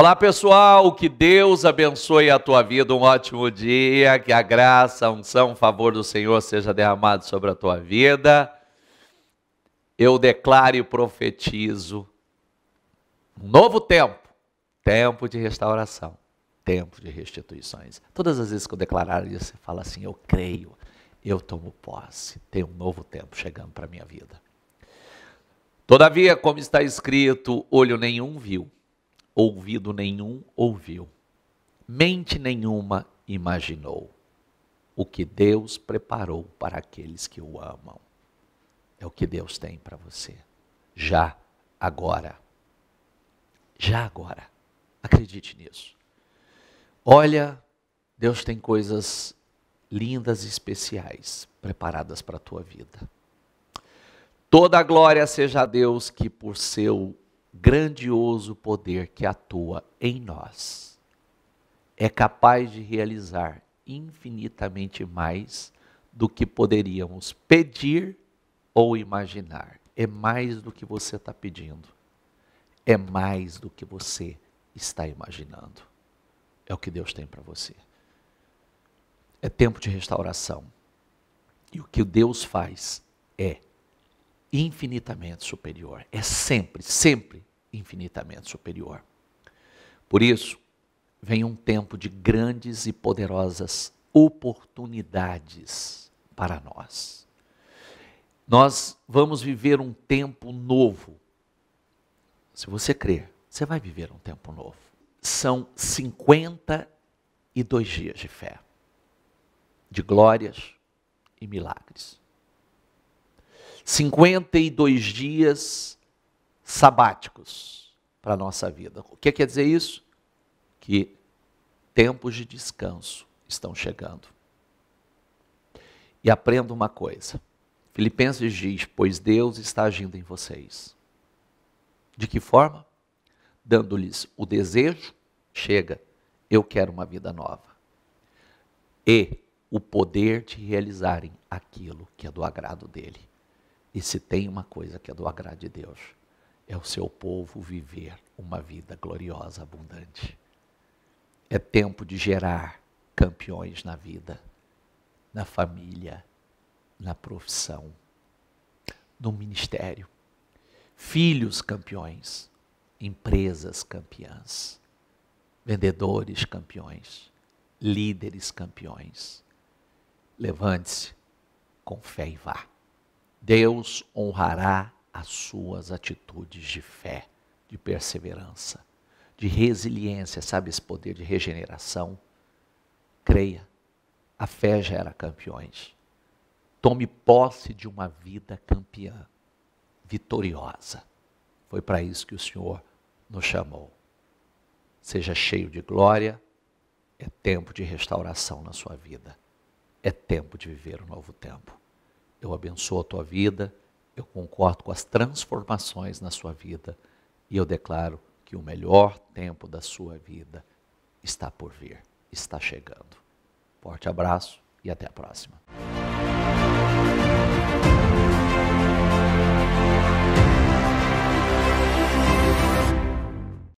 Olá pessoal, que Deus abençoe a tua vida, um ótimo dia, que a graça, a unção, o favor do Senhor seja derramado sobre a tua vida. Eu declaro e profetizo um novo tempo, tempo de restauração, tempo de restituições. Todas as vezes que eu declarar isso, você fala assim: eu creio, eu tomo posse, tem um novo tempo chegando para a minha vida. Todavia, como está escrito, olho nenhum viu ouvido nenhum ouviu, mente nenhuma imaginou o que Deus preparou para aqueles que o amam. É o que Deus tem para você, já agora. Já agora. Acredite nisso. Olha, Deus tem coisas lindas e especiais preparadas para a tua vida. Toda a glória seja a Deus que por seu grandioso poder que atua em nós é capaz de realizar infinitamente mais do que poderíamos pedir ou imaginar. É mais do que você está pedindo, é mais do que você está imaginando. É o que Deus tem para você. É tempo de restauração. E o que Deus faz é infinitamente superior. É sempre, sempre infinitamente superior. Por isso, vem um tempo de grandes e poderosas oportunidades para nós. Nós vamos viver um tempo novo. Se você crer, você vai viver um tempo novo. São 52 dias de fé, de glórias e milagres. 52 dias sabáticos para a nossa vida. O que quer dizer isso? Que tempos de descanso estão chegando. E aprenda uma coisa. Filipenses diz: Pois Deus está agindo em vocês. De que forma? Dando-lhes o desejo, chega, eu quero uma vida nova. E o poder de realizarem aquilo que é do agrado dele. E se tem uma coisa que é do agrado de Deus, é o seu povo viver uma vida gloriosa, abundante. É tempo de gerar campeões na vida, na família, na profissão, no ministério. Filhos campeões, empresas campeãs, vendedores campeões, líderes campeões. Levante-se com fé e vá. Deus honrará as suas atitudes de fé, de perseverança, de resiliência, sabe esse poder de regeneração? Creia, a fé gera campeões. Tome posse de uma vida campeã, vitoriosa. Foi para isso que o Senhor nos chamou. Seja cheio de glória, é tempo de restauração na sua vida. É tempo de viver um novo tempo eu abençoo a tua vida, eu concordo com as transformações na sua vida e eu declaro que o melhor tempo da sua vida está por vir, está chegando. Forte abraço e até a próxima.